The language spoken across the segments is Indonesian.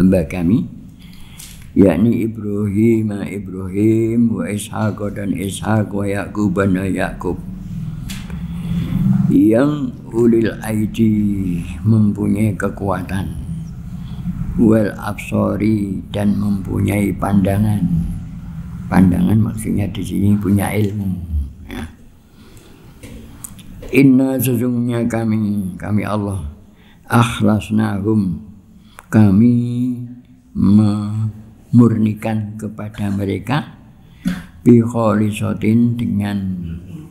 hamba kami yakni Ibrahim Ibrahim wa Ishaq dan Ishaq wa Yaqub dan Yakub yang ulil aidi mempunyai kekuatan wal absori dan mempunyai pandangan pandangan maksudnya di sini punya ilmu ya. inna sesungguhnya kami kami Allah akhlasnahum kami memurnikan kepada mereka bikholisotin dengan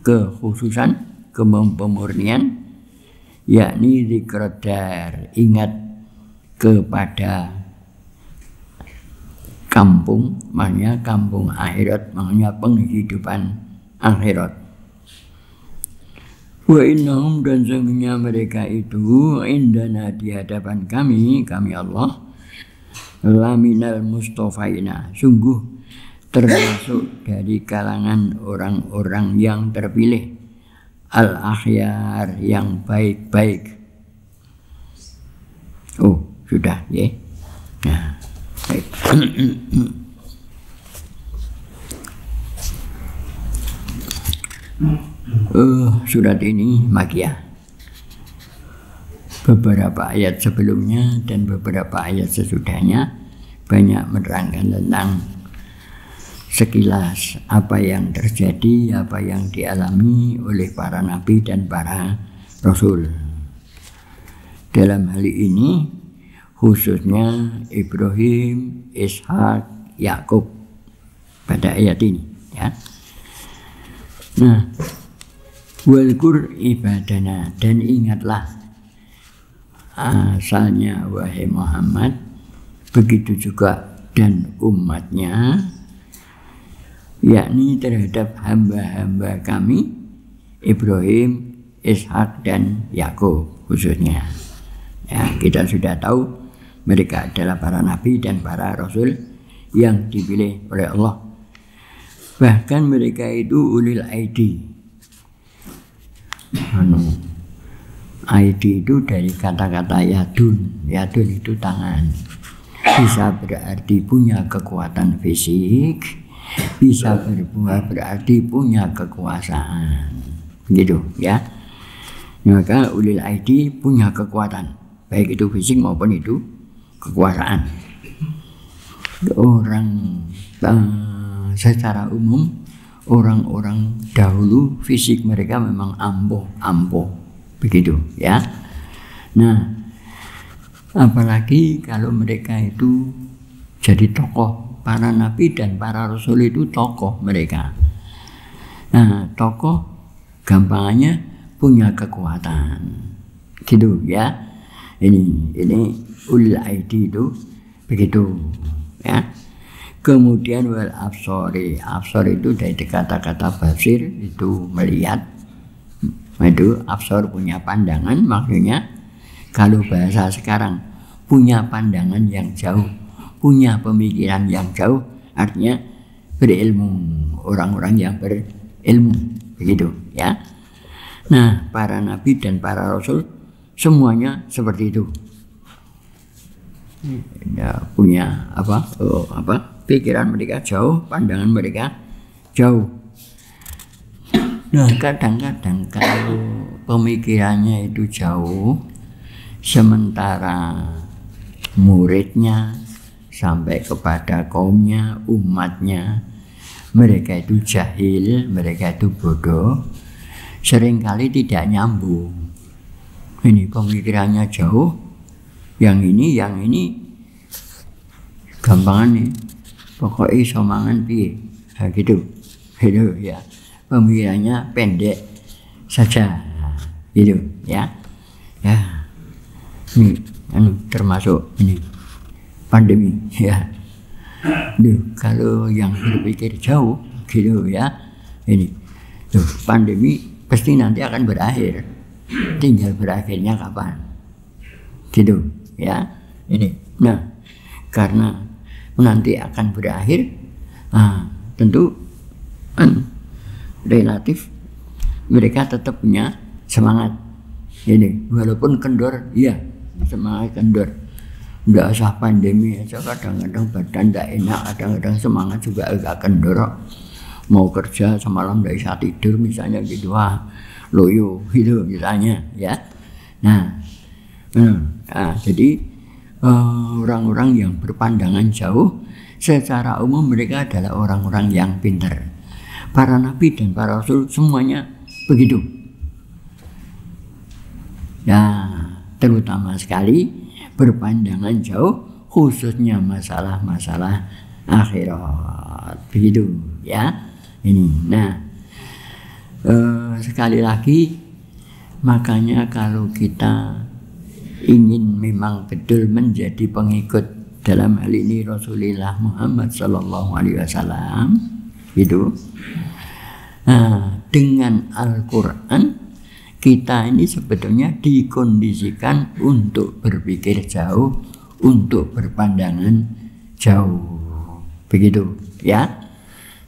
kekhususan kepemurnian yakni zikrodar ingat kepada kampung maknanya kampung akhirat maknanya penghidupan akhirat Wa innahum dan sungguhnya mereka itu indana di hadapan kami, kami Allah, laminal mustofaina, sungguh termasuk dari kalangan orang-orang yang terpilih al-akhyar yang baik-baik. Oh, sudah ya. Nah, baik. surat ini Makiyah. Beberapa ayat sebelumnya dan beberapa ayat sesudahnya banyak menerangkan tentang sekilas apa yang terjadi, apa yang dialami oleh para nabi dan para rasul. Dalam hal ini khususnya Ibrahim, Ishak, Yakub pada ayat ini ya. Nah, Walkur ibadana dan ingatlah asalnya wahai Muhammad begitu juga dan umatnya yakni terhadap hamba-hamba kami Ibrahim, Ishak dan Yakub khususnya. Ya, kita sudah tahu mereka adalah para nabi dan para rasul yang dipilih oleh Allah. Bahkan mereka itu ulil aidi, anu ID itu dari kata-kata yadun yadun itu tangan bisa berarti punya kekuatan fisik bisa berbuah berarti punya kekuasaan gitu ya maka ulil ID punya kekuatan baik itu fisik maupun itu kekuasaan orang uh, secara umum orang-orang dahulu fisik mereka memang ampuh-ampuh begitu ya. Nah, apalagi kalau mereka itu jadi tokoh para nabi dan para rasul itu tokoh mereka. Nah, tokoh gampangnya punya kekuatan. Gitu ya. Ini ini ulul itu begitu ya. Kemudian wal absori, absor itu dari kata-kata basir itu melihat. Itu absor punya pandangan maksudnya kalau bahasa sekarang punya pandangan yang jauh, punya pemikiran yang jauh artinya berilmu orang-orang yang berilmu begitu ya. Nah, para nabi dan para rasul semuanya seperti itu. Ya, punya apa? Oh, apa? pikiran mereka jauh, pandangan mereka jauh. Nah, kadang-kadang kalau pemikirannya itu jauh, sementara muridnya sampai kepada kaumnya, umatnya, mereka itu jahil, mereka itu bodoh, seringkali tidak nyambung. Ini pemikirannya jauh, yang ini, yang ini, gampang nih pokoknya iso mangan piye nah, gitu gitu ya pemikirannya pendek saja gitu ya ya ini anu, termasuk ini pandemi ya Duh, kalau yang berpikir jauh gitu ya ini Duh, pandemi pasti nanti akan berakhir tinggal berakhirnya kapan gitu ya ini nah karena nanti akan berakhir nah, tentu anu, relatif mereka tetap punya semangat jadi walaupun kendor iya semangat kendor tidak usah pandemi aja kadang-kadang badan tidak enak kadang-kadang semangat juga agak kendor mau kerja semalam dari saat tidur misalnya gitu dua loyo gitu misalnya ya nah, nah jadi orang-orang uh, yang berpandangan jauh secara umum mereka adalah orang-orang yang pintar. Para nabi dan para rasul semuanya begitu. Ya, terutama sekali berpandangan jauh khususnya masalah-masalah akhirat. Begitu ya. Ini. Nah, uh, sekali lagi makanya kalau kita ingin memang betul menjadi pengikut dalam hal ini Rasulullah Muhammad Sallallahu Alaihi Wasallam itu nah, dengan Al-Quran kita ini sebetulnya dikondisikan untuk berpikir jauh untuk berpandangan jauh begitu ya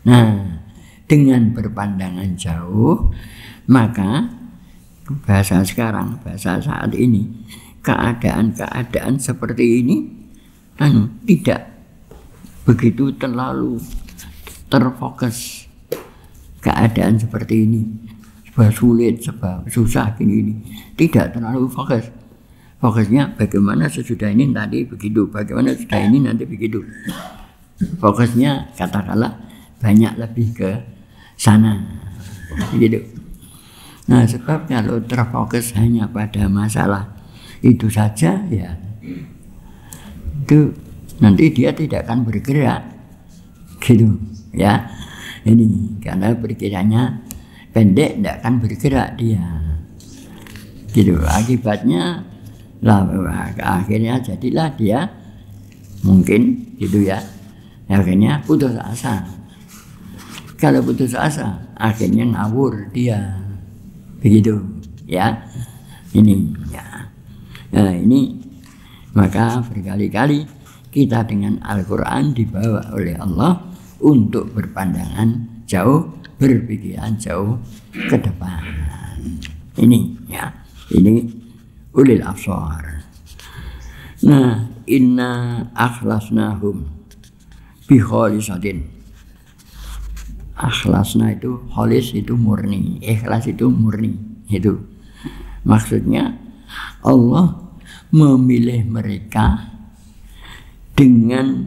nah dengan berpandangan jauh maka bahasa sekarang bahasa saat ini keadaan-keadaan seperti ini dan tidak begitu terlalu terfokus keadaan seperti ini sebab sulit sebab susah gini ini tidak terlalu fokus fokusnya bagaimana sesudah ini nanti begitu bagaimana sesudah ini nanti begitu fokusnya katakanlah banyak lebih ke sana gitu nah sebab kalau terfokus hanya pada masalah itu saja ya itu nanti dia tidak akan bergerak gitu ya ini karena perkiranya pendek tidak akan bergerak dia gitu akibatnya lah akhirnya jadilah dia mungkin gitu ya akhirnya putus asa kalau putus asa akhirnya ngawur dia begitu ya ini ya Nah ini maka berkali-kali kita dengan Al-Quran dibawa oleh Allah untuk berpandangan jauh, berpikiran jauh ke depan. Ini ya, ini ulil afsar. Nah, inna akhlasnahum bi khalisatin. Akhlasna itu holis itu murni, ikhlas itu murni itu. Maksudnya Allah memilih mereka dengan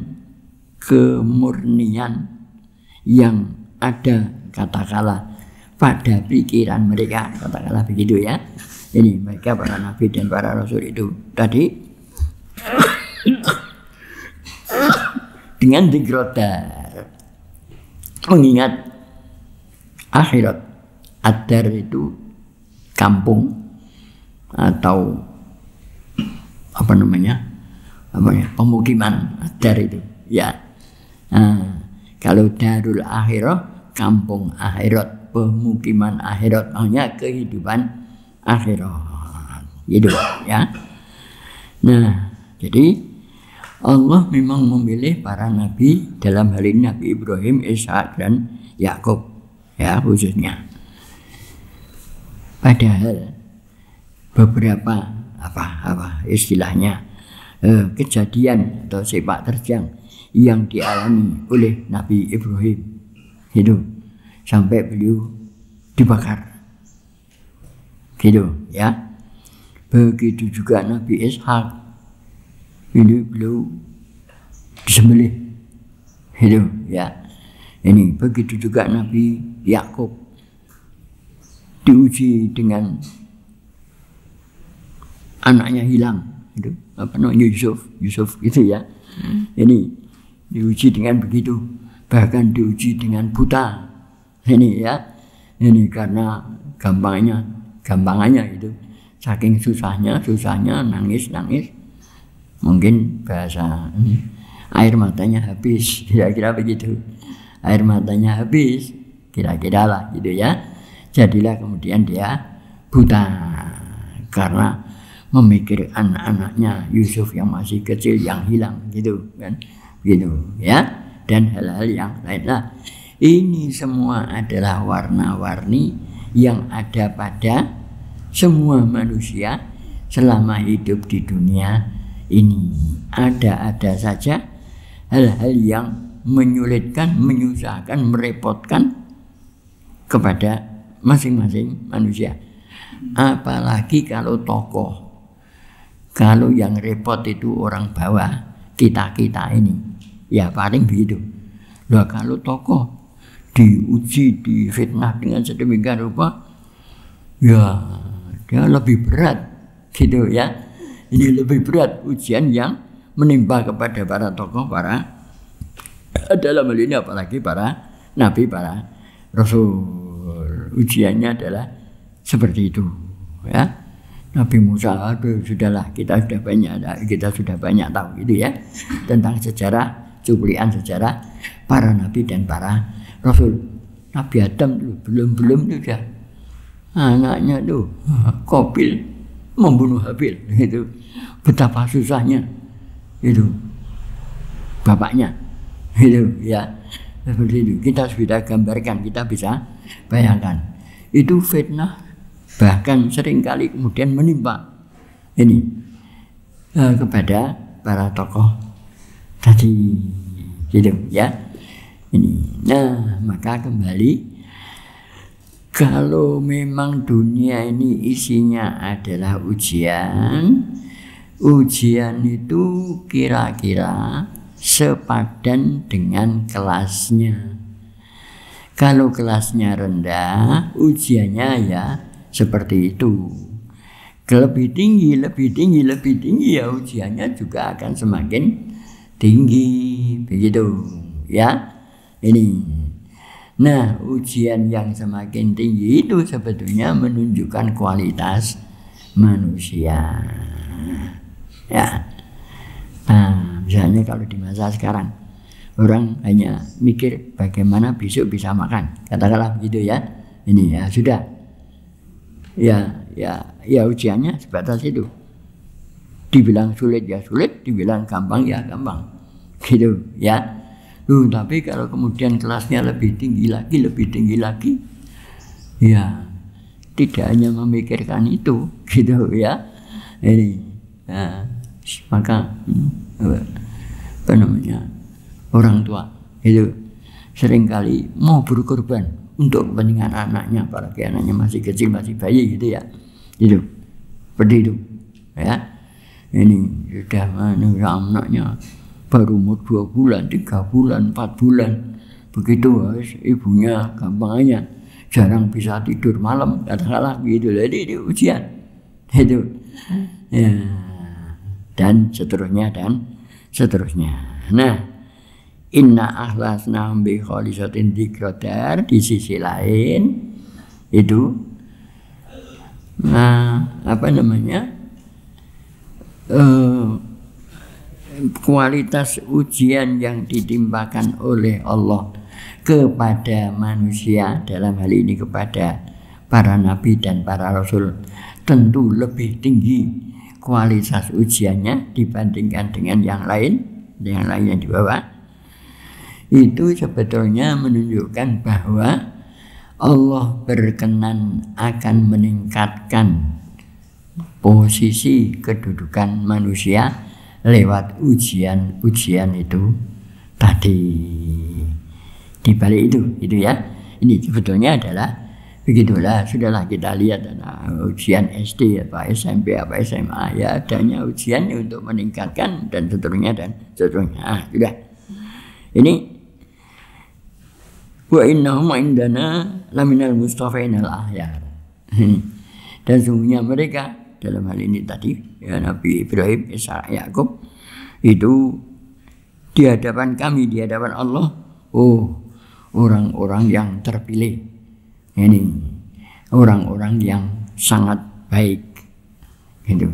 kemurnian yang ada katakala pada pikiran mereka katakala begitu ya ini mereka para nabi dan para rasul itu tadi dengan digrodar mengingat akhirat adar itu kampung atau apa namanya apa ya pemukiman dari itu ya nah, kalau darul akhirat kampung akhirat pemukiman akhirat hanya kehidupan akhirat gitu ya nah jadi Allah memang memilih para nabi dalam hal ini Nabi Ibrahim, Ishak dan Yakub ya khususnya. Padahal beberapa apa apa istilahnya eh, kejadian atau sepak terjang yang dialami oleh Nabi Ibrahim itu sampai beliau dibakar gitu ya begitu juga Nabi Ishak ini beliau disembelih itu ya ini begitu juga Nabi Yakub diuji dengan anaknya hilang itu apa namanya Yusuf Yusuf itu ya hmm. ini diuji dengan begitu bahkan diuji dengan buta ini ya ini karena gampangnya gampangannya itu saking susahnya susahnya nangis nangis mungkin bahasa ini, air matanya habis kira-kira begitu air matanya habis kira-kira lah gitu ya jadilah kemudian dia buta karena memikirkan anaknya Yusuf yang masih kecil yang hilang gitu kan gitu ya dan hal-hal yang lain lah ini semua adalah warna-warni yang ada pada semua manusia selama hidup di dunia ini ada-ada saja hal-hal yang menyulitkan, menyusahkan, merepotkan kepada masing-masing manusia. Apalagi kalau tokoh kalau yang repot itu orang bawah, kita-kita ini. Ya paling begitu. Lah kalau tokoh diuji, difitnah dengan sedemikian rupa, ya dia lebih berat gitu ya. Ini lebih berat ujian yang menimpa kepada para tokoh, para dalam hal ini apalagi para nabi, para rasul. Ujiannya adalah seperti itu ya. Nabi Musa, aduh sudahlah kita sudah banyak eh, kita sudah banyak tahu gitu ya tentang sejarah cuplian sejarah para nabi dan para rasul. Nabi Adam belum belum itu anaknya tuh Kopil membunuh Habil itu Betapa susahnya itu bapaknya itu ya seperti itu kita sudah gambarkan kita bisa bayangkan itu fitnah bahkan seringkali kemudian menimpa ini eh, kepada para tokoh tadi gitu ya ini nah maka kembali kalau memang dunia ini isinya adalah ujian ujian itu kira-kira sepadan dengan kelasnya kalau kelasnya rendah ujiannya ya seperti itu. Lebih tinggi, lebih tinggi, lebih tinggi ya ujiannya juga akan semakin tinggi begitu ya ini nah ujian yang semakin tinggi itu sebetulnya menunjukkan kualitas manusia ya nah misalnya kalau di masa sekarang orang hanya mikir bagaimana besok bisa makan katakanlah begitu ya ini ya sudah ya ya ya ujiannya sebatas itu dibilang sulit ya sulit dibilang gampang ya gampang gitu ya Duh, tapi kalau kemudian kelasnya lebih tinggi lagi lebih tinggi lagi ya tidak hanya memikirkan itu gitu ya ini ya, maka hmm, apa namanya orang tua itu seringkali mau berkorban untuk kepentingan anaknya apalagi anaknya masih kecil masih bayi gitu ya itu seperti itu ya ini sudah menurut ya, anaknya baru umur dua bulan tiga bulan empat bulan begitu harus ibunya gampangnya jarang bisa tidur malam katakanlah gitu jadi ini ujian itu ya dan seterusnya dan seterusnya nah Inna ahlasna bi kholisatin dikrotar di sisi lain itu nah apa namanya uh, kualitas ujian yang ditimpakan oleh Allah kepada manusia dalam hal ini kepada para nabi dan para rasul tentu lebih tinggi kualitas ujiannya dibandingkan dengan yang lain yang lain yang di bawah itu sebetulnya menunjukkan bahwa Allah berkenan akan meningkatkan posisi kedudukan manusia lewat ujian-ujian itu tadi di balik itu itu ya ini sebetulnya adalah begitulah sudahlah kita lihat nah, ujian SD apa SMP apa SMA ya adanya ujian untuk meningkatkan dan seterusnya dan seterusnya ah, sudah ini wa innahum indana laminal mustafainal ahyar dan sungguhnya mereka dalam hal ini tadi ya Nabi Ibrahim Isa Yakub itu di hadapan kami di hadapan Allah oh orang-orang yang terpilih ini orang-orang yang sangat baik gitu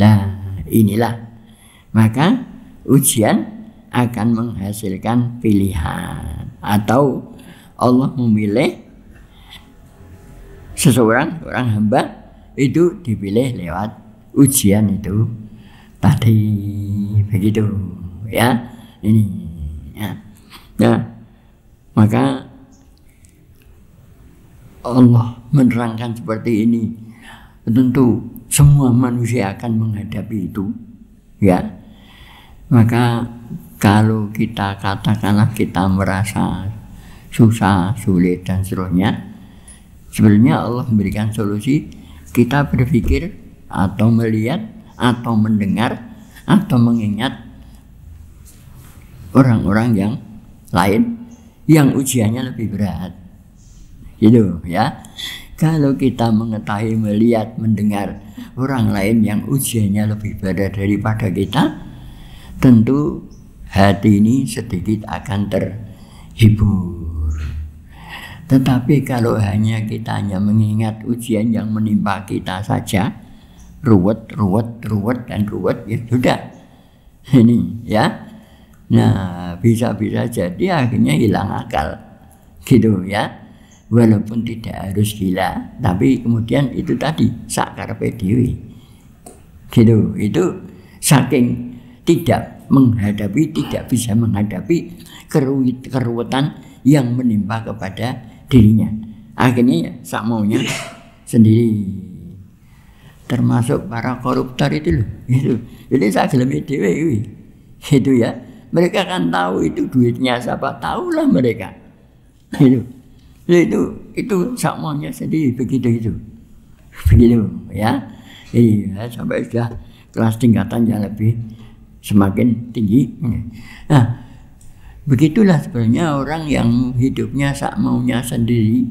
nah inilah maka ujian akan menghasilkan pilihan atau Allah memilih seseorang orang hamba itu dipilih lewat ujian itu tadi begitu ya ini ya. nah maka Allah menerangkan seperti ini tentu semua manusia akan menghadapi itu ya maka kalau kita katakanlah kita merasa susah, sulit dan seterusnya, sebenarnya Allah memberikan solusi. Kita berpikir atau melihat atau mendengar atau mengingat orang-orang yang lain yang ujiannya lebih berat. Gitu ya. Kalau kita mengetahui, melihat, mendengar orang lain yang ujiannya lebih berat daripada kita, tentu hati ini sedikit akan terhibur. Tetapi kalau hanya kita hanya mengingat ujian yang menimpa kita saja, ruwet, ruwet, ruwet, dan ruwet, ya sudah. Ini ya. Nah, bisa-bisa jadi akhirnya hilang akal. Gitu ya. Walaupun tidak harus gila, tapi kemudian itu tadi sakar pediwi. Gitu, itu saking tidak menghadapi tidak bisa menghadapi keruit, keruwetan yang menimpa kepada dirinya akhirnya ya, sak maunya sendiri termasuk para koruptor itu loh itu jadi saya lebih dewi itu ya mereka kan tahu itu duitnya siapa tahulah mereka itu itu itu sak maunya sendiri begitu itu begitu ya iya sampai sudah kelas tingkatan yang lebih semakin tinggi. Nah, begitulah sebenarnya orang yang hidupnya sak maunya sendiri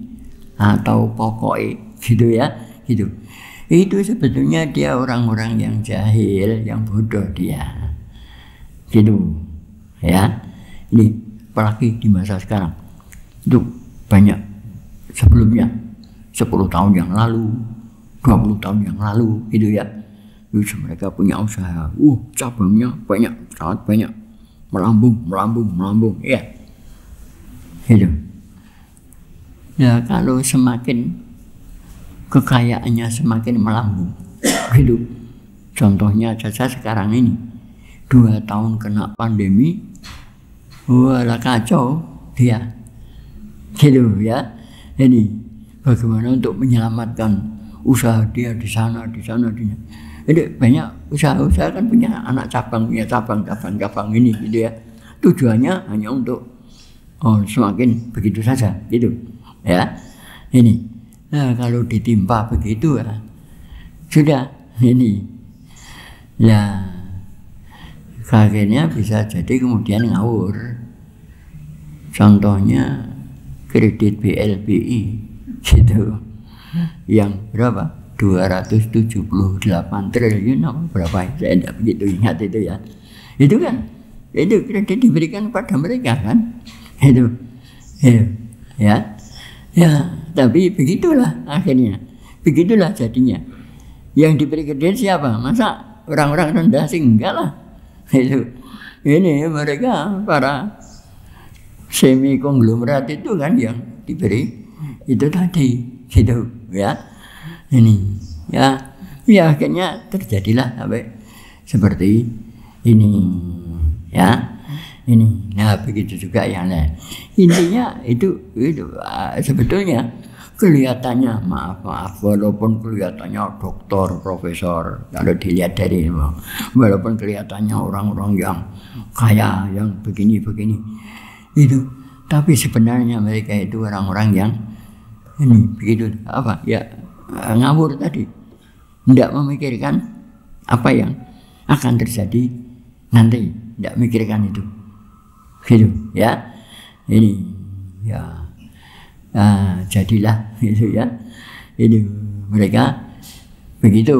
atau pokoknya gitu ya, gitu. Itu sebetulnya dia orang-orang yang jahil, yang bodoh dia. Gitu. Ya. Ini apalagi di masa sekarang. Itu banyak sebelumnya 10 tahun yang lalu, 20 tahun yang lalu gitu ya Wih, mereka punya usaha. Uh, cabangnya banyak, sangat banyak. Melambung, melambung, melambung. Iya. hidup. Gitu. Ya, kalau semakin kekayaannya semakin melambung. hidup. Gitu. Contohnya saja sekarang ini. Dua tahun kena pandemi, wah kacau dia. hidup gitu, ya. Ini bagaimana untuk menyelamatkan usaha dia di sana, di sana, di sana jadi banyak usaha-usaha kan punya anak cabang, punya cabang, cabang, cabang ini gitu ya. Tujuannya hanya untuk oh, semakin begitu saja gitu ya. Ini. Nah, kalau ditimpa begitu ya, sudah ini. Ya kakeknya bisa jadi kemudian ngawur. Contohnya kredit BLBI gitu yang berapa? 278 triliun apa berapa saya tidak begitu ingat itu ya itu kan itu kredit diberikan kepada mereka kan itu, itu ya ya tapi begitulah akhirnya begitulah jadinya yang diberi kredit siapa masa orang-orang rendah sih enggak lah itu ini mereka para semi konglomerat itu kan yang diberi itu tadi gitu ya ini ya ya akhirnya terjadilah sampai seperti ini ya ini nah begitu juga yang lain intinya itu itu ah, sebetulnya kelihatannya maaf maaf walaupun kelihatannya dokter profesor kalau dilihat dari walaupun kelihatannya orang-orang yang kaya yang begini begini itu tapi sebenarnya mereka itu orang-orang yang ini begitu apa ya Eh, ngawur tadi. Tidak memikirkan apa yang akan terjadi nanti. Tidak memikirkan itu. Gitu ya. Ini ya. Nah, jadilah gitu ya. Ini mereka begitu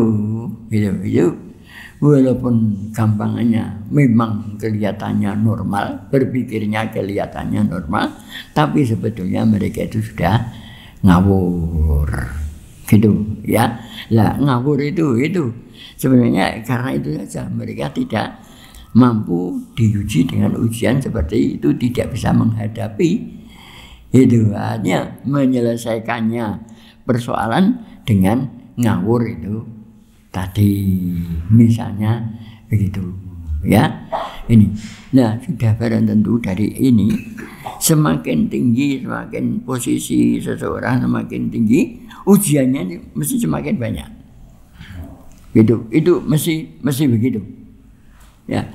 gitu itu walaupun gampangannya memang kelihatannya normal berpikirnya kelihatannya normal tapi sebetulnya mereka itu sudah ngawur gitu ya lah ngawur itu itu sebenarnya karena itu saja mereka tidak mampu diuji dengan ujian seperti itu tidak bisa menghadapi itu hanya menyelesaikannya persoalan dengan ngawur itu tadi misalnya begitu ya ini nah sudah barang tentu dari ini semakin tinggi semakin posisi seseorang semakin tinggi ujiannya ini mesti semakin banyak. Gitu. Itu mesti mesti begitu. Ya.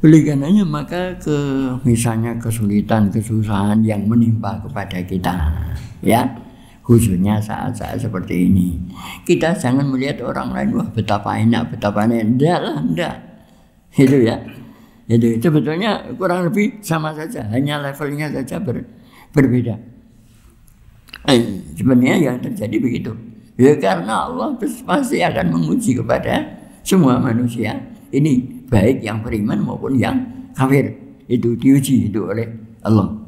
Oleh karenanya maka ke misalnya kesulitan, kesusahan yang menimpa kepada kita, ya khususnya saat-saat seperti ini. Kita jangan melihat orang lain, wah betapa enak, betapa enak. Enggak lah, enggak. Itu ya. Itu, itu sebetulnya kurang lebih sama saja, hanya levelnya saja ber, berbeda. Eh, sebenarnya yang terjadi begitu. Ya karena Allah pasti akan menguji kepada semua manusia. Ini baik yang beriman maupun yang kafir. Itu diuji itu oleh Allah.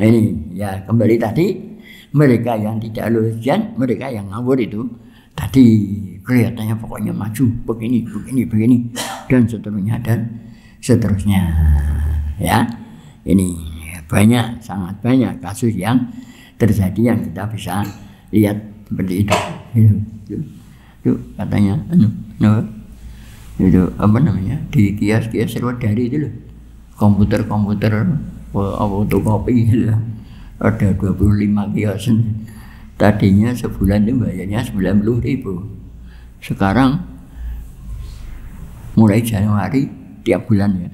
Nah, ini ya kembali tadi mereka yang tidak lulus ujian, mereka yang ngawur itu tadi kelihatannya pokoknya maju begini, begini, begini dan seterusnya dan seterusnya. Ya. Ini banyak sangat banyak kasus yang terjadi yang kita bisa lihat seperti itu itu, itu, katanya anu, no, itu apa namanya di kias-kias dari itu loh komputer-komputer fotokopi gitu loh ada 25 kios tadinya sebulan itu bayarnya 90 ribu sekarang mulai Januari tiap bulan ya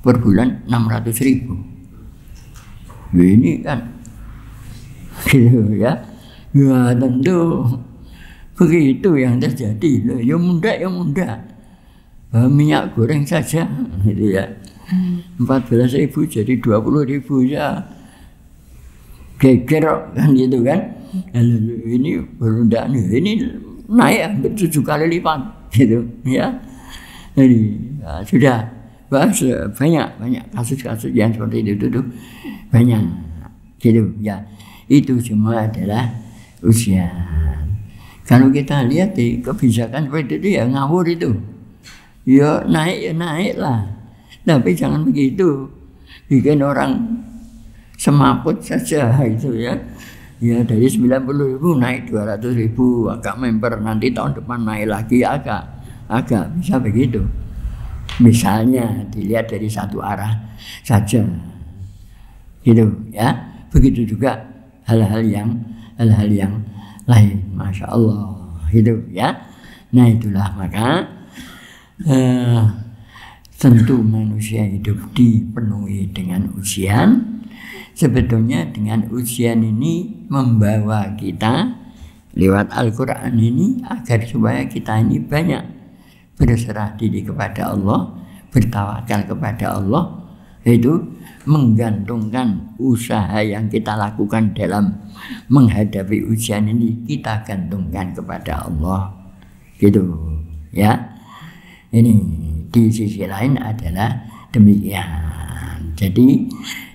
per bulan 600 ribu nah, ini kan gitu ya ya tentu begitu yang terjadi ya muda ya muda eh, minyak goreng saja gitu ya empat belas ribu jadi dua puluh ribu ya geger kan gitu kan ya, lalu ini baru ini naik hampir tujuh kali lipat gitu ya jadi ya, sudah bahas banyak banyak kasus-kasus yang seperti itu tuh banyak gitu ya itu semua adalah usia. Kalau kita lihat di kebijakan PDD ya ngawur itu. Ya naik ya naik lah. Tapi jangan begitu. Bikin orang semaput saja itu ya. Ya dari 90 ribu naik 200 ribu agak member nanti tahun depan naik lagi agak agak bisa begitu. Misalnya dilihat dari satu arah saja. Gitu ya. Begitu juga hal-hal yang hal-hal yang lain masya Allah itu ya nah itulah maka uh, tentu manusia hidup dipenuhi dengan ujian sebetulnya dengan ujian ini membawa kita lewat Al-Quran ini agar supaya kita ini banyak berserah diri kepada Allah bertawakal kepada Allah itu menggantungkan usaha yang kita lakukan dalam menghadapi ujian ini kita gantungkan kepada Allah gitu ya ini di sisi lain adalah demikian jadi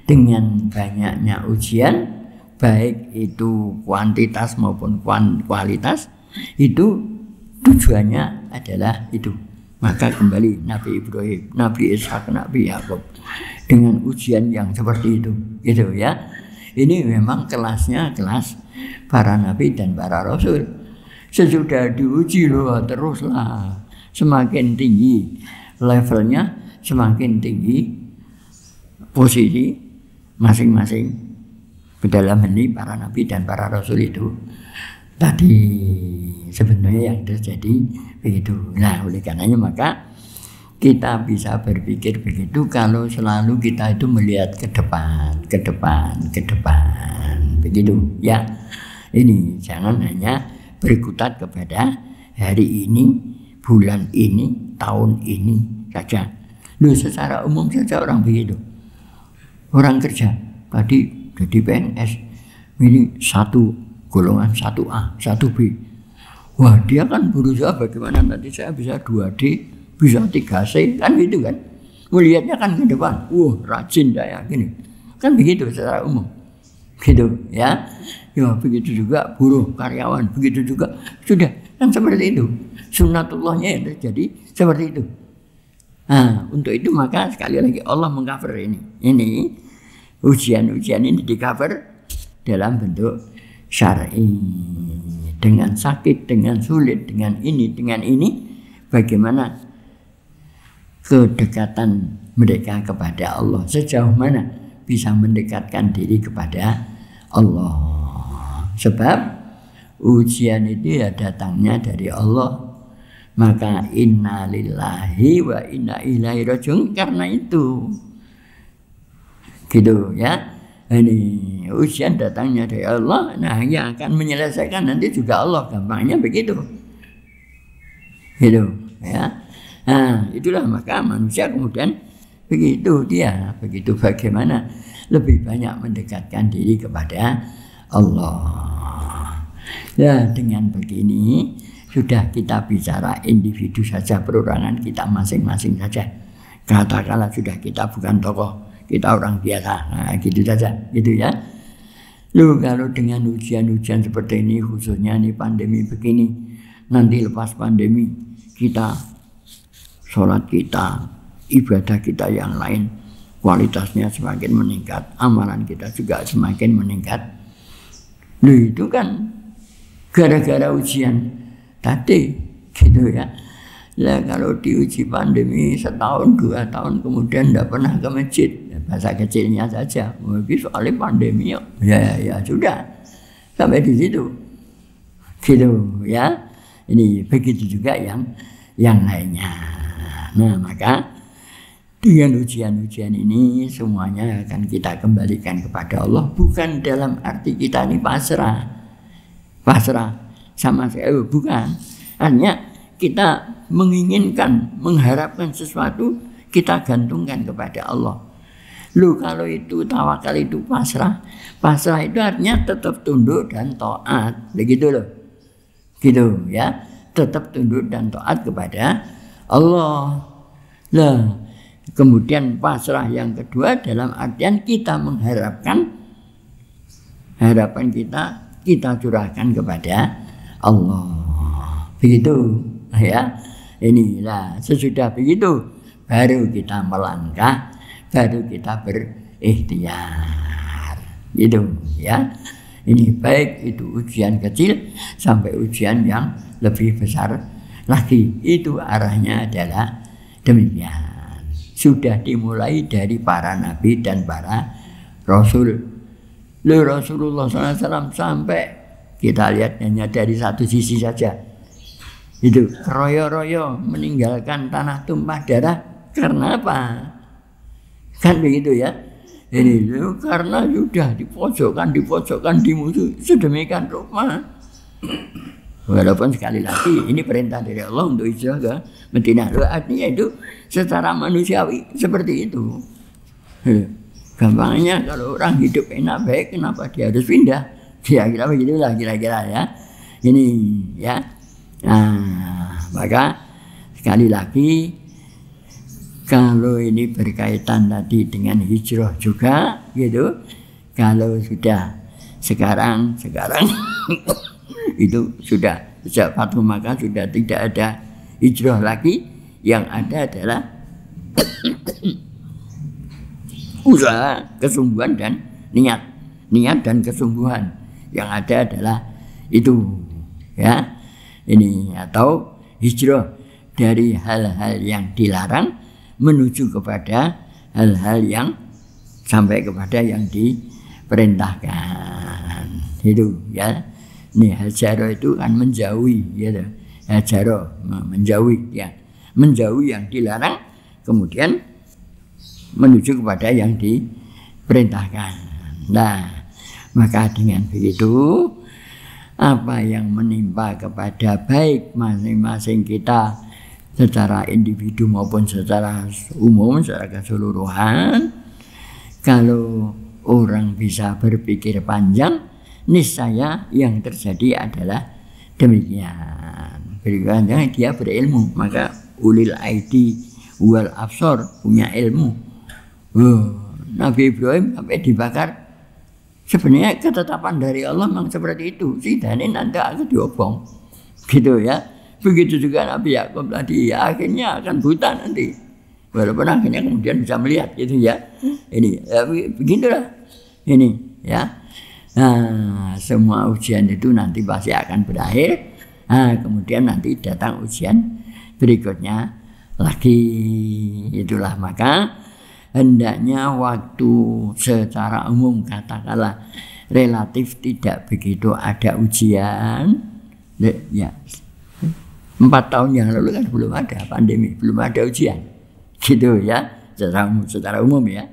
dengan banyaknya ujian baik itu kuantitas maupun kualitas itu tujuannya adalah itu maka kembali Nabi Ibrahim, Nabi Ishak, Nabi Yakub dengan ujian yang seperti itu, gitu ya. Ini memang kelasnya kelas para nabi dan para rasul. Sesudah diuji loh teruslah semakin tinggi levelnya, semakin tinggi posisi masing-masing dalam ini para nabi dan para rasul itu tadi sebenarnya yang terjadi begitu. Nah, oleh karenanya maka kita bisa berpikir begitu kalau selalu kita itu melihat ke depan, ke depan, ke depan, begitu ya. Ini jangan hanya berkutat kepada hari ini, bulan ini, tahun ini saja. Lu secara umum saja orang begitu. Orang kerja tadi jadi PNS ini satu golongan 1A, 1B. Wah, dia kan berusaha bagaimana nanti saya bisa 2D, bisa 3C, kan gitu kan. Melihatnya kan ke depan, wah rajin saya gini. Kan begitu secara umum. Gitu ya. Ya begitu juga buruh, karyawan, begitu juga. Sudah, kan seperti itu. Sunatullahnya yang terjadi seperti itu. Nah, untuk itu maka sekali lagi Allah mengcover ini. Ini ujian-ujian ini di cover dalam bentuk syar'i dengan sakit, dengan sulit, dengan ini, dengan ini, bagaimana kedekatan mereka kepada Allah sejauh mana bisa mendekatkan diri kepada Allah. Sebab ujian itu ya datangnya dari Allah. Maka inna lillahi wa inna ilaihi rajiun karena itu. Gitu ya ini ujian datangnya dari Allah nah yang akan menyelesaikan nanti juga Allah gampangnya begitu gitu ya nah itulah maka manusia kemudian begitu dia begitu bagaimana lebih banyak mendekatkan diri kepada Allah ya dengan begini sudah kita bicara individu saja perorangan kita masing-masing saja katakanlah sudah kita bukan tokoh kita orang biasa nah, gitu saja gitu ya lu kalau dengan ujian ujian seperti ini khususnya nih pandemi begini nanti lepas pandemi kita sholat kita ibadah kita yang lain kualitasnya semakin meningkat amalan kita juga semakin meningkat lu itu kan gara-gara ujian tadi gitu ya lah kalau diuji pandemi setahun dua tahun kemudian tidak pernah ke masjid ya, bahasa kecilnya saja mungkin oh, soalnya pandemi ya ya sudah sampai di situ gitu ya ini begitu juga yang yang lainnya nah maka dengan ujian-ujian ini semuanya akan kita kembalikan kepada Allah bukan dalam arti kita ini pasrah pasrah sama saya bukan hanya kita menginginkan, mengharapkan sesuatu, kita gantungkan kepada Allah. Lu kalau itu tawakal itu pasrah, pasrah itu artinya tetap tunduk dan taat, begitu loh. Gitu ya, tetap tunduk dan taat kepada Allah. Lah, kemudian pasrah yang kedua dalam artian kita mengharapkan harapan kita kita curahkan kepada Allah. Begitu ya ini lah sesudah begitu baru kita melangkah baru kita berikhtiar gitu ya ini baik itu ujian kecil sampai ujian yang lebih besar lagi itu arahnya adalah demikian sudah dimulai dari para nabi dan para rasul Lalu Rasulullah SAW sampai kita lihat hanya dari satu sisi saja itu royo-royo meninggalkan tanah tumpah darah karena apa kan begitu ya ini itu karena sudah dipojokkan dipojokkan dimusuhi sedemikian rupa walaupun sekali lagi ini perintah dari Allah untuk menjaga, ke Madinah artinya itu secara manusiawi seperti itu gampangnya kalau orang hidup enak baik kenapa dia harus pindah kira ya, kira begitulah kira-kira ya ini ya Nah, maka sekali lagi kalau ini berkaitan tadi dengan hijrah juga gitu. Kalau sudah sekarang sekarang itu sudah sejak Fatu maka sudah tidak ada hijrah lagi yang ada adalah usaha kesungguhan dan niat niat dan kesungguhan yang ada adalah itu ya ini atau hijrah dari hal-hal yang dilarang menuju kepada hal-hal yang sampai kepada yang diperintahkan itu ya nih hajaro itu kan menjauhi ya hajaro menjauhi ya menjauhi yang dilarang kemudian menuju kepada yang diperintahkan nah maka dengan begitu apa yang menimpa kepada baik masing-masing kita secara individu maupun secara umum secara keseluruhan kalau orang bisa berpikir panjang niscaya yang terjadi adalah demikian berikutnya dia berilmu maka ulil aidi wal absor punya ilmu Uh, Nabi Ibrahim sampai dibakar Sebenarnya ketetapan dari Allah memang seperti itu. Sidane nanti aku diobong. Gitu ya. Begitu juga Nabi Yakub tadi ya akhirnya akan buta nanti. Walaupun akhirnya kemudian bisa melihat gitu ya. Ini ya, begitulah. Ini ya. Nah, semua ujian itu nanti pasti akan berakhir. Nah, kemudian nanti datang ujian berikutnya lagi. Itulah maka hendaknya waktu secara umum katakanlah relatif tidak begitu ada ujian ya empat tahun yang lalu kan belum ada pandemi belum ada ujian gitu ya secara umum, secara umum ya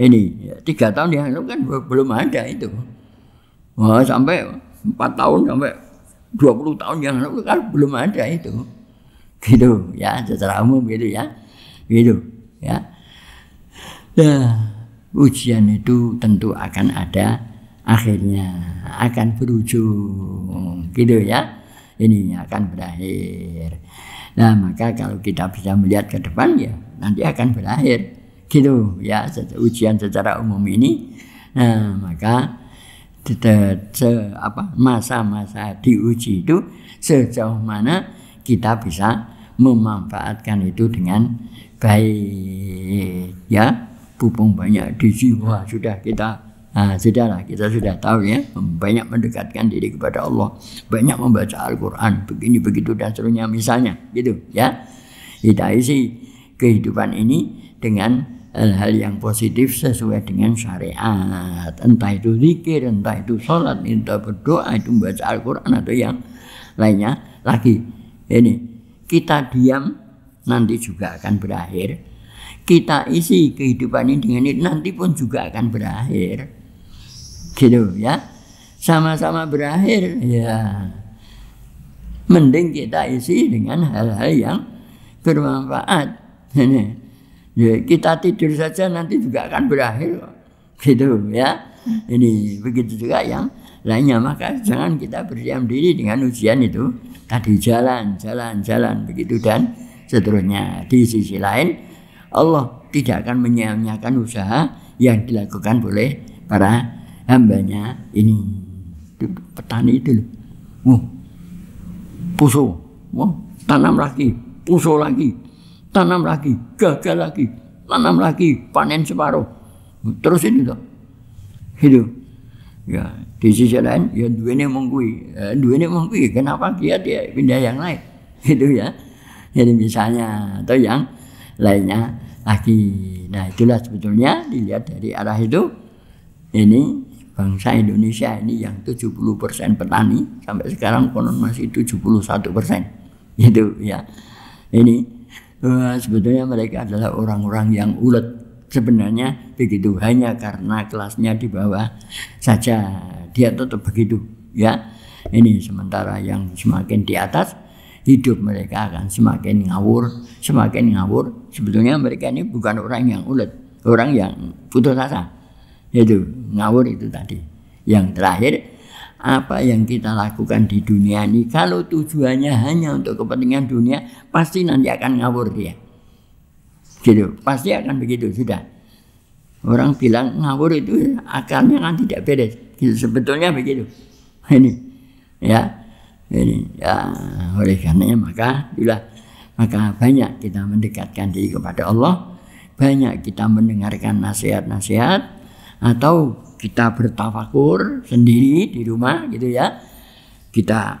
ini tiga tahun yang lalu kan belum ada itu Wah, sampai empat tahun sampai dua puluh tahun yang lalu kan belum ada itu gitu ya secara umum gitu ya gitu ya Nah, ujian itu tentu akan ada akhirnya, akan berujung, gitu ya. Ini akan berakhir. Nah, maka kalau kita bisa melihat ke depan ya, nanti akan berakhir. Gitu ya, ujian secara umum ini. Nah, maka se, apa masa-masa diuji itu sejauh mana kita bisa memanfaatkan itu dengan baik ya kupung banyak di jiwa sudah kita Nah, sudahlah kita sudah tahu ya, banyak mendekatkan diri kepada Allah, banyak membaca Al-Qur'an, begini begitu dan seterusnya misalnya, gitu ya. Kita isi kehidupan ini dengan hal-hal yang positif sesuai dengan syariat. Entah itu zikir, entah itu sholat, entah berdoa, itu membaca Al-Qur'an atau yang lainnya lagi. Ini kita diam nanti juga akan berakhir kita isi kehidupan ini dengan itu nanti pun juga akan berakhir gitu ya sama-sama berakhir ya mending kita isi dengan hal-hal yang bermanfaat ya, kita tidur saja nanti juga akan berakhir gitu ya ini begitu juga yang lainnya maka jangan kita berdiam diri dengan ujian itu tadi jalan jalan jalan begitu dan seterusnya di sisi lain Allah tidak akan menyia usaha yang dilakukan oleh para hambanya ini. petani itu loh. Wah, puso, wah, tanam lagi, puso lagi, tanam lagi, gagal lagi, tanam lagi, panen separuh. Terus ini loh. Itu. Ya, di sisi lain ya ini mengkui, eh, ini mengkui kenapa dia dia pindah yang lain? Itu ya. Jadi misalnya atau yang lainnya lagi. Nah itulah sebetulnya dilihat dari arah itu ini bangsa Indonesia ini yang 70% petani sampai sekarang konon masih 71% itu ya ini eh, sebetulnya mereka adalah orang-orang yang ulet sebenarnya begitu hanya karena kelasnya di bawah saja dia tetap begitu ya ini sementara yang semakin di atas hidup mereka akan semakin ngawur, semakin ngawur. Sebetulnya mereka ini bukan orang yang ulet, orang yang putus asa. Itu ngawur itu tadi. Yang terakhir, apa yang kita lakukan di dunia ini kalau tujuannya hanya untuk kepentingan dunia, pasti nanti akan ngawur dia. Gitu, pasti akan begitu sudah. Orang bilang ngawur itu akarnya kan tidak beres. Gitu, sebetulnya begitu. Ini ya jadi, ya, oleh karenanya maka itulah maka banyak kita mendekatkan diri kepada Allah, banyak kita mendengarkan nasihat-nasihat atau kita bertafakur sendiri di rumah gitu ya. Kita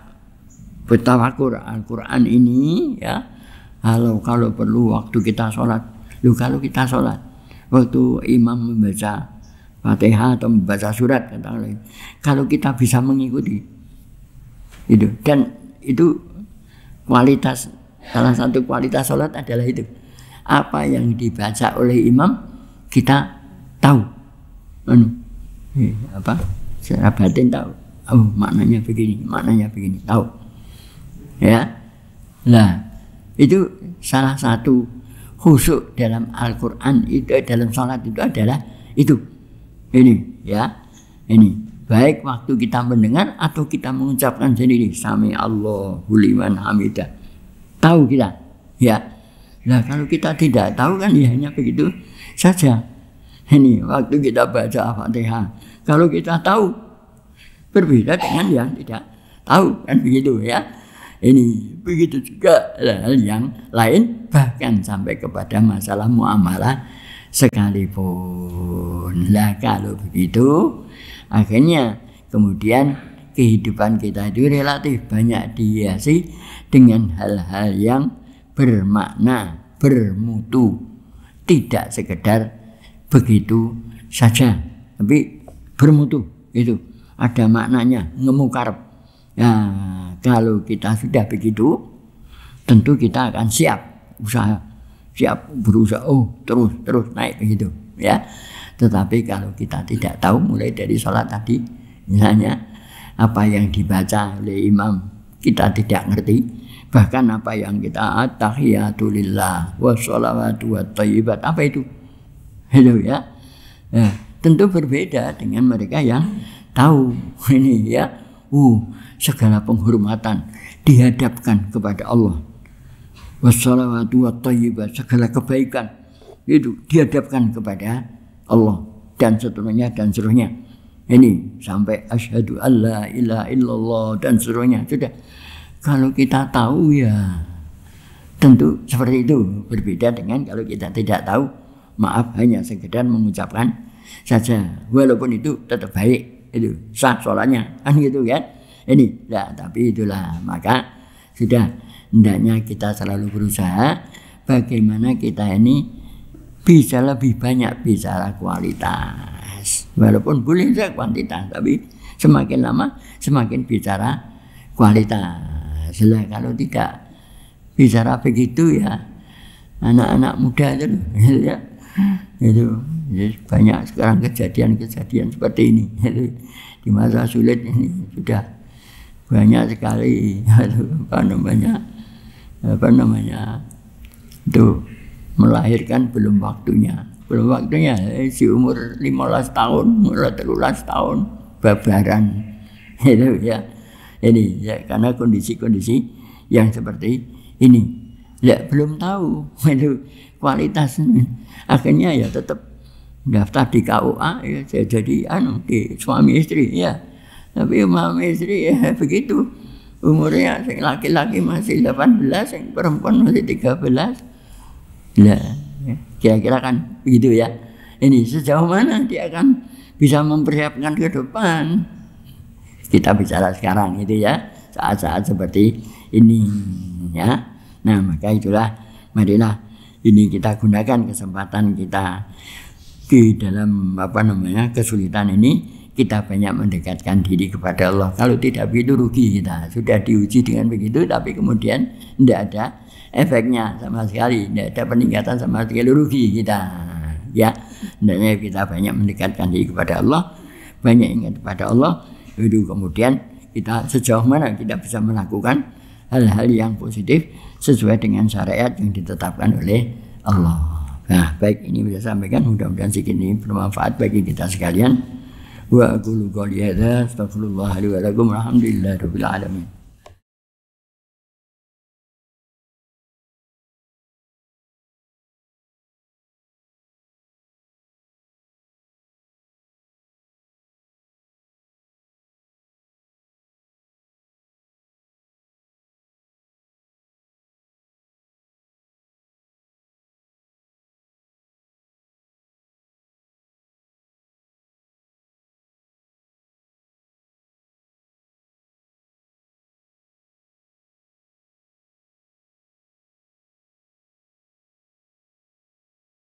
bertafakur Al-Quran ini ya. Kalau kalau perlu waktu kita sholat, lu kalau kita sholat, waktu imam membaca Fatihah atau membaca surat kata Kalau kita bisa mengikuti itu dan itu kualitas salah satu kualitas sholat adalah itu apa yang dibaca oleh imam kita tahu anu eh, apa secara batin tahu oh maknanya begini maknanya begini tahu ya lah itu salah satu khusuk dalam Al-Quran itu dalam sholat itu adalah itu ini ya ini baik waktu kita mendengar atau kita mengucapkan sendiri sami Allahu liman hamidah tahu kita ya nah kalau kita tidak tahu kan ya hanya begitu saja ini waktu kita baca Al-Fatihah kalau kita tahu berbeda dengan yang tidak tahu kan begitu ya ini begitu juga hal yang lain bahkan sampai kepada masalah muamalah sekalipun lah kalau begitu Akhirnya kemudian kehidupan kita itu relatif banyak dihiasi dengan hal-hal yang bermakna, bermutu, tidak sekedar begitu saja, tapi bermutu itu ada maknanya ngemukar Nah, kalau kita sudah begitu, tentu kita akan siap usaha, siap berusaha, oh terus terus naik begitu, ya. Tetapi kalau kita tidak tahu mulai dari sholat tadi, misalnya apa yang dibaca oleh imam kita tidak ngerti, bahkan apa yang kita atahiyatulillah wa wattayyibat apa itu? hello ya. Nah, tentu berbeda dengan mereka yang tahu ini ya. Uh, segala penghormatan dihadapkan kepada Allah. Wassalawatu wattayyibat segala kebaikan itu dihadapkan kepada Allah dan seterusnya dan seterusnya. Ini sampai asyhadu alla ilaha illallah dan seterusnya. Sudah. Kalau kita tahu ya tentu seperti itu berbeda dengan kalau kita tidak tahu maaf hanya sekedar mengucapkan saja walaupun itu tetap baik itu sah solatnya kan gitu kan? ya ini nah, tapi itulah maka sudah hendaknya kita selalu berusaha bagaimana kita ini bisa lebih banyak bicara kualitas. Walaupun boleh saja kuantitas, tapi semakin lama semakin bicara kualitas. Lah kalau tidak bicara begitu ya anak-anak muda itu ya. Itu ya, banyak sekarang kejadian-kejadian seperti ini di masa sulit ini sudah banyak sekali apa namanya apa namanya itu melahirkan belum waktunya. Belum waktunya, eh, si umur 15 tahun, mulai 13 tahun, babaran. Itu ya. Ini ya, karena kondisi-kondisi yang seperti ini. Ya, belum tahu itu kualitas akhirnya ya tetap daftar di KUA ya saya jadi anu di suami istri ya tapi suami istri ya begitu umurnya laki-laki masih 18 yang perempuan masih 13 Nah, kira-kira kan begitu ya. Ini sejauh mana dia akan bisa mempersiapkan ke depan. Kita bicara sekarang itu ya, saat-saat seperti ini ya. Nah, maka itulah marilah ini kita gunakan kesempatan kita di dalam apa namanya kesulitan ini kita banyak mendekatkan diri kepada Allah. Kalau tidak begitu rugi kita. Sudah diuji dengan begitu, tapi kemudian tidak ada efeknya sama sekali, tidak ada peningkatan sama sekali rugi kita. Ya, hendaknya kita banyak mendekatkan diri kepada Allah, banyak ingat kepada Allah, itu kemudian kita sejauh mana kita bisa melakukan hal-hal yang positif sesuai dengan syariat yang ditetapkan oleh Allah. Nah, baik ini bisa sampaikan mudah-mudahan sedikit ini bermanfaat bagi kita sekalian. وأقول قولي هذا أستغفر الله لي ولكم والحمد لله رب العالمين